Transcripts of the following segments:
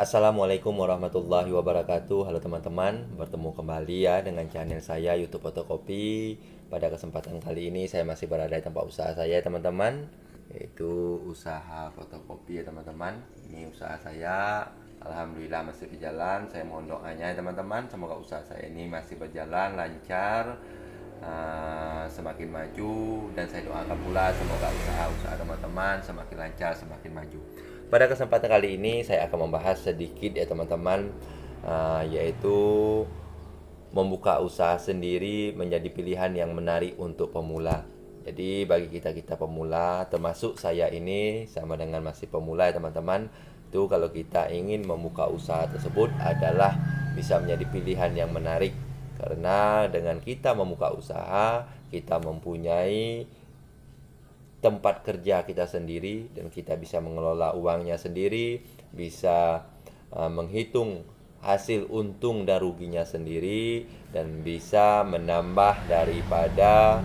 Assalamualaikum warahmatullahi wabarakatuh Halo teman-teman, bertemu kembali ya dengan channel saya Youtube Fotokopi Pada kesempatan kali ini saya masih berada di tempat usaha saya teman-teman Yaitu usaha fotokopi ya teman-teman Ini usaha saya Alhamdulillah masih berjalan Saya mohon doanya ya teman-teman Semoga usaha saya ini masih berjalan lancar Uh, semakin maju dan saya doakan pula semoga usaha-usaha teman-teman semakin lancar, semakin maju. Pada kesempatan kali ini saya akan membahas sedikit ya teman-teman uh, yaitu membuka usaha sendiri menjadi pilihan yang menarik untuk pemula. Jadi bagi kita-kita pemula termasuk saya ini sama dengan masih pemula ya teman-teman itu kalau kita ingin membuka usaha tersebut adalah bisa menjadi pilihan yang menarik karena dengan kita membuka usaha kita mempunyai tempat kerja kita sendiri dan kita bisa mengelola uangnya sendiri, bisa uh, menghitung hasil untung dan ruginya sendiri dan bisa menambah daripada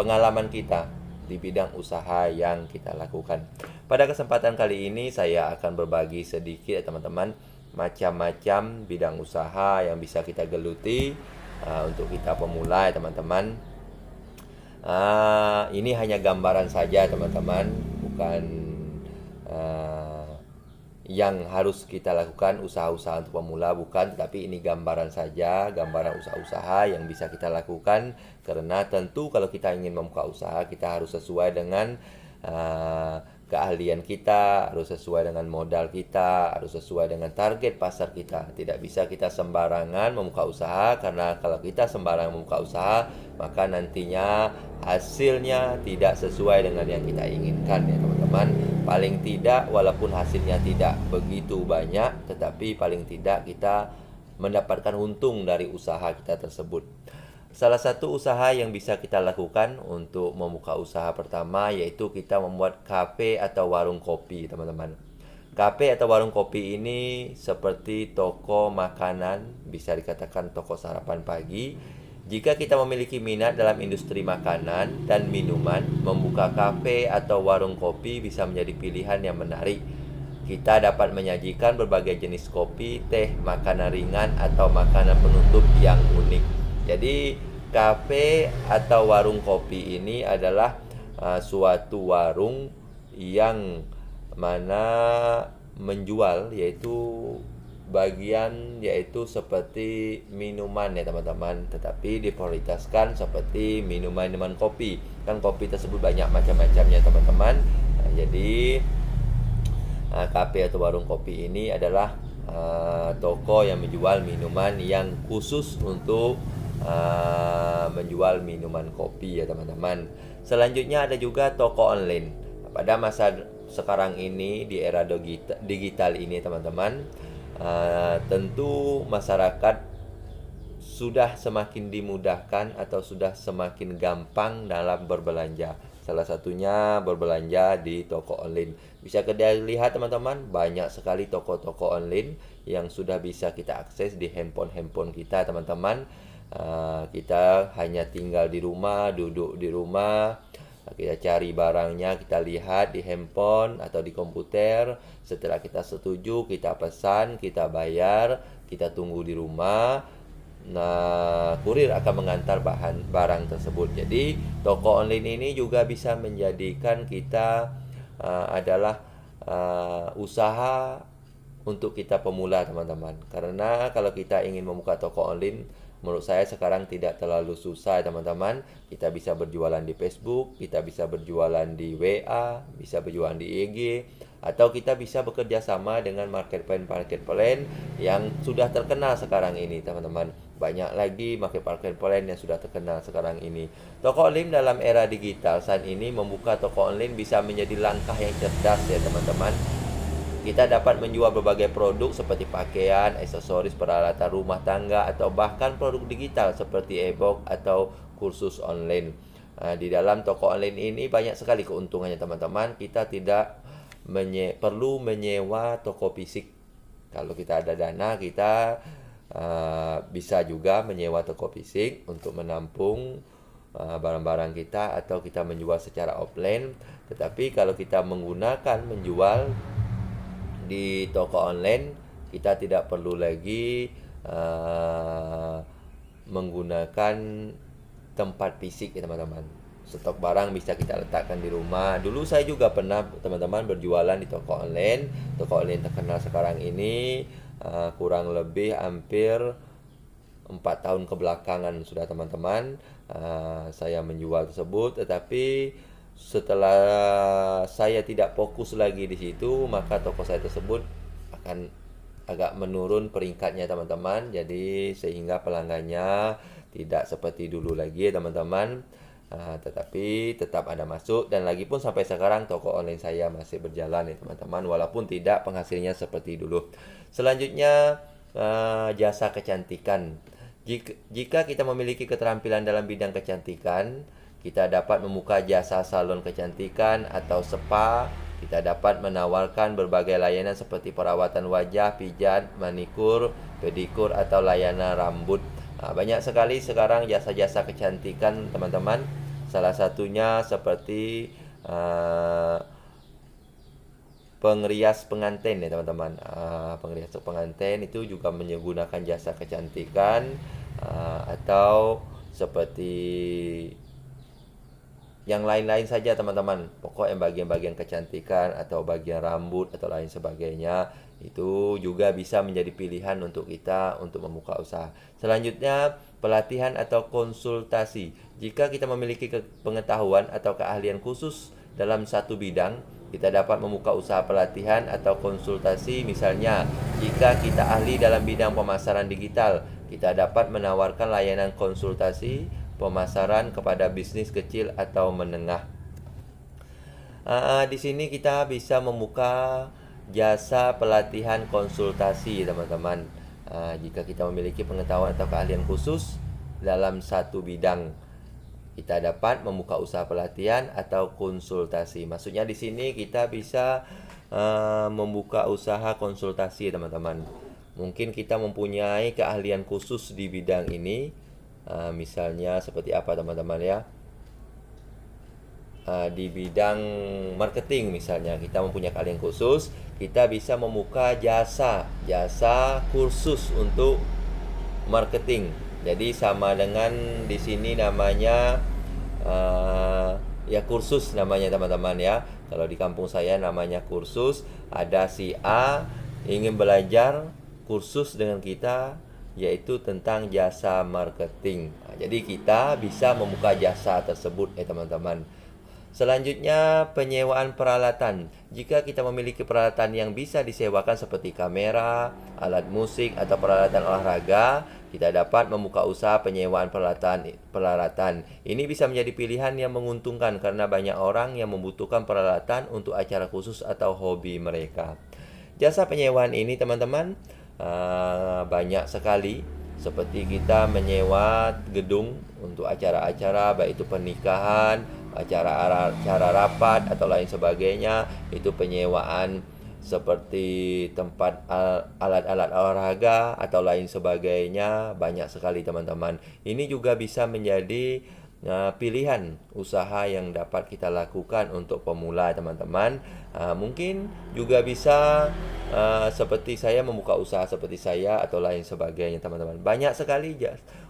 pengalaman kita di bidang usaha yang kita lakukan. Pada kesempatan kali ini saya akan berbagi sedikit ya teman-teman macam-macam bidang usaha yang bisa kita geluti uh, untuk kita pemula ya teman-teman uh, ini hanya gambaran saja teman-teman bukan uh, yang harus kita lakukan usaha-usaha untuk pemula bukan tetapi ini gambaran saja gambaran usaha-usaha yang bisa kita lakukan karena tentu kalau kita ingin membuka usaha kita harus sesuai dengan eh, keahlian kita, harus sesuai dengan modal kita, harus sesuai dengan target pasar kita. Tidak bisa kita sembarangan membuka usaha karena kalau kita sembarangan membuka usaha, maka nantinya hasilnya tidak sesuai dengan yang kita inginkan ya teman-teman. Paling tidak walaupun hasilnya tidak begitu banyak, tetapi paling tidak kita mendapatkan untung dari usaha kita tersebut. Salah satu usaha yang bisa kita lakukan untuk membuka usaha pertama yaitu kita membuat kafe atau warung kopi, teman-teman. Kafe atau warung kopi ini seperti toko makanan, bisa dikatakan toko sarapan pagi. Jika kita memiliki minat dalam industri makanan dan minuman, membuka kafe atau warung kopi bisa menjadi pilihan yang menarik. Kita dapat menyajikan berbagai jenis kopi, teh, makanan ringan, atau makanan penutup yang unik. Jadi kafe atau warung kopi ini adalah uh, suatu warung yang mana menjual yaitu bagian yaitu seperti minuman ya teman-teman tetapi diprioritaskan seperti minuman-minuman kopi kan kopi tersebut banyak macam-macamnya teman-teman nah, jadi eh, kafe atau warung kopi ini adalah uh, toko yang menjual minuman yang khusus untuk uh, menjual minuman kopi ya teman-teman. Selanjutnya ada juga toko online. Pada masa sekarang ini di era digital ini teman-teman, uh, tentu masyarakat sudah semakin dimudahkan atau sudah semakin gampang dalam berbelanja. Salah satunya berbelanja di toko online. Bisa kita lihat teman-teman, banyak sekali toko-toko online yang sudah bisa kita akses di handphone-handphone kita teman-teman uh, kita hanya tinggal di rumah duduk di rumah kita cari barangnya kita lihat di handphone atau di komputer setelah kita setuju kita pesan kita bayar kita tunggu di rumah nah kurir akan mengantar bahan barang tersebut jadi toko online ini juga bisa menjadikan kita uh, adalah uh, usaha untuk kita pemula teman-teman karena kalau kita ingin membuka toko online menurut saya sekarang tidak terlalu susah teman-teman kita bisa berjualan di Facebook kita bisa berjualan di WA bisa berjualan di IG e atau kita bisa bekerja sama dengan market market marketplace yang sudah terkenal sekarang ini teman-teman banyak lagi market market plan yang sudah terkenal sekarang ini toko online dalam era digital saat ini membuka toko online bisa menjadi langkah yang cerdas ya teman-teman kita dapat menjual berbagai produk seperti pakaian, aksesoris peralatan rumah tangga atau bahkan produk digital seperti e-book atau kursus online. Ah, di dalam toko online ini banyak sekali keuntungannya teman-teman. Kita tidak menye perlu menyewa toko fisik. Kalau kita ada dana kita uh, bisa juga menyewa toko fisik untuk menampung ah, barang-barang kita atau kita menjual secara offline tetapi kalau kita menggunakan menjual di toko online kita tidak perlu lagi uh, menggunakan tempat fisik ya teman-teman. Stok barang bisa kita letakkan di rumah. Dulu saya juga pernah teman-teman berjualan di toko online. Toko online terkenal sekarang ini uh, kurang lebih hampir empat tahun kebelakangan sudah teman-teman uh, saya menjual tersebut tetapi setelah saya tidak fokus lagi di situ maka toko saya tersebut akan agak menurun peringkatnya teman-teman jadi sehingga pelanggannya tidak seperti dulu lagi ya teman-teman uh, tetapi tetap ada masuk dan lagi pun sampai sekarang toko online saya masih berjalan ya teman-teman walaupun tidak penghasilnya seperti dulu. Selanjutnya uh, jasa kecantikan. jika kita memiliki keterampilan dalam bidang kecantikan, kita dapat membuka jasa salon kecantikan atau spa. Kita dapat menawarkan berbagai layanan seperti perawatan wajah, pijat, manikur, pedikur, atau layanan rambut. Nah, banyak sekali sekarang jasa-jasa kecantikan, teman-teman. Salah satunya seperti uh, ah, pengrias pengantin ya teman-teman uh, ah, pengrias pengantin itu juga menggunakan jasa kecantikan uh, atau seperti yang lain-lain saja teman-teman pokoknya bagian-bagian kecantikan atau bagian rambut atau lain sebagainya itu juga bisa menjadi pilihan untuk kita untuk membuka usaha selanjutnya pelatihan atau konsultasi jika kita memiliki pengetahuan atau keahlian khusus dalam satu bidang kita dapat membuka usaha pelatihan atau konsultasi misalnya jika kita ahli dalam bidang pemasaran digital kita dapat menawarkan layanan konsultasi pemasaran kepada bisnis kecil atau menengah. Uh, di sini kita bisa membuka jasa pelatihan konsultasi, teman-teman. Uh, jika kita memiliki pengetahuan atau keahlian khusus dalam satu bidang, kita dapat membuka usaha pelatihan atau konsultasi. Maksudnya di sini kita bisa uh, membuka usaha konsultasi, teman-teman. Mungkin kita mempunyai keahlian khusus di bidang ini, uh, misalnya seperti apa teman-teman ya uh, di bidang marketing misalnya kita mempunyai kalian khusus kita bisa membuka jasa jasa kursus untuk marketing jadi sama dengan di sini namanya uh, ya kursus namanya teman-teman ya kalau di kampung saya namanya kursus ada si A ingin belajar kursus dengan kita yaitu tentang jasa marketing. Nah, jadi kita bisa membuka jasa tersebut ya teman-teman. Selanjutnya penyewaan peralatan. Jika kita memiliki peralatan yang bisa disewakan seperti kamera, alat musik atau peralatan olahraga, kita dapat membuka usaha penyewaan peralatan peralatan. Ini bisa menjadi pilihan yang menguntungkan karena banyak orang yang membutuhkan peralatan untuk acara khusus atau hobi mereka. Jasa penyewaan ini teman-teman Eh, banyak sekali seperti kita menyewa gedung untuk acara-acara baik itu pernikahan, acara-acara rapat atau lain sebagainya, itu penyewaan seperti tempat alat-alat olahraga atau lain sebagainya banyak sekali teman-teman. Ini juga bisa menjadi Ya, pilihan usaha yang dapat kita lakukan untuk pemula teman-teman uh, mungkin juga bisa uh, seperti saya membuka usaha seperti saya atau lain sebagainya teman-teman banyak sekali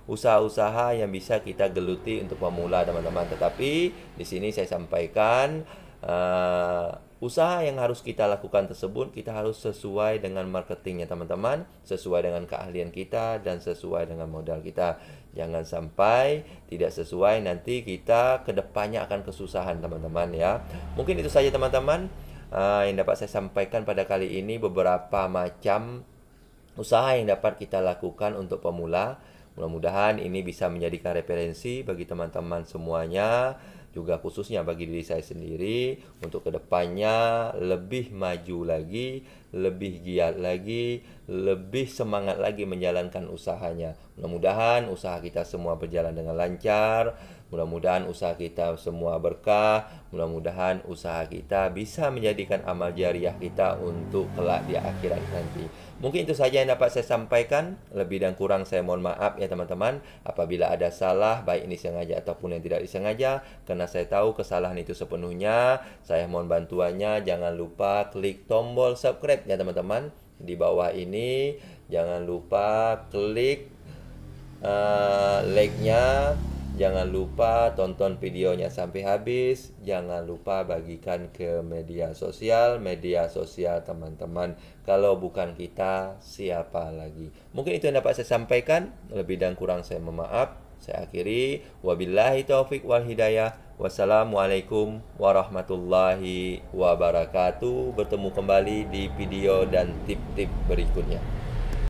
usaha-usaha yang bisa kita geluti untuk pemula teman-teman tetapi di sini saya sampaikan uh, usaha yang harus kita lakukan tersebut kita harus sesuai dengan marketingnya teman-teman sesuai dengan keahlian kita dan sesuai dengan modal kita Jangan sampai tidak sesuai nanti kita kedepannya akan kesusahan teman-teman ya. Mungkin itu saja teman-teman uh, yang dapat saya sampaikan pada kali ini beberapa macam usaha yang dapat kita lakukan untuk pemula. Mudah-mudahan ini bisa menjadikan referensi bagi teman-teman semuanya juga khususnya bagi diri saya sendiri untuk kedepannya lebih maju lagi lebih giat lagi, lebih semangat lagi menjalankan usahanya. Mudah-mudahan usaha kita semua berjalan dengan lancar, mudah-mudahan usaha kita semua berkah, mudah-mudahan usaha kita bisa menjadikan amal jariah kita untuk kelak di akhirat nanti. Mungkin itu saja yang dapat saya sampaikan. Lebih dan kurang saya mohon maaf ya teman-teman. Apabila ada salah, baik ini sengaja ataupun yang tidak disengaja, karena saya tahu kesalahan itu sepenuhnya, saya mohon bantuannya. Jangan lupa klik tombol subscribe Ya teman-teman di bawah ini jangan lupa klik uh, like-nya jangan lupa tonton videonya sampai habis jangan lupa bagikan ke media sosial media sosial teman-teman kalau bukan kita siapa lagi mungkin itu yang dapat saya sampaikan lebih dan kurang saya memaaf saya akhiri wabillahi taufik wal hidayah. Wassalamualaikum warahmatullahi wabarakatuh. Bertemu kembali di video dan tip-tip berikutnya.